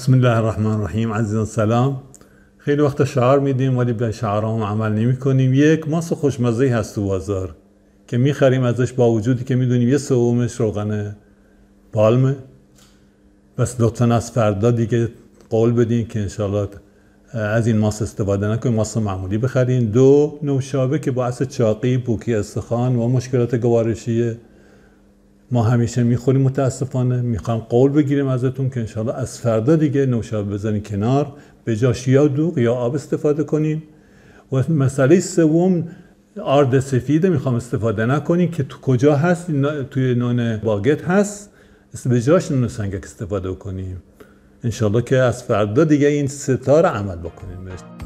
بسم الله الرحمن الرحیم عزیزان سلام خیلی وقت شعار میدیم ولی به هم عمل نمی کنیم یک ماس خوشمزه هست تو بازار که میخریم ازش با وجودی که میدونیم یه سومش روغن پالمه بس لطفا از فردا دیگه قول بدین که انشالله از این ماس استفاده نکنیم ماس معمولی بخرین دو نوشابه که با اصل چاقی بوکی استخوان و مشکلات گوارشیه ما همیشه میخوریم متاسفانه میخوام قول بگیریم ازتون که انشالله از فردا دیگه نوشابه بزنیم کنار به جاش یا دوغ یا آب استفاده کنیم و مسئله سوم آرد سفیده میخوام استفاده نکنیم که تو کجا هست توی نان باگت هست به جاش نون سنگک استفاده کنیم انشالله که از فردا دیگه این ستاره عمل بکنیم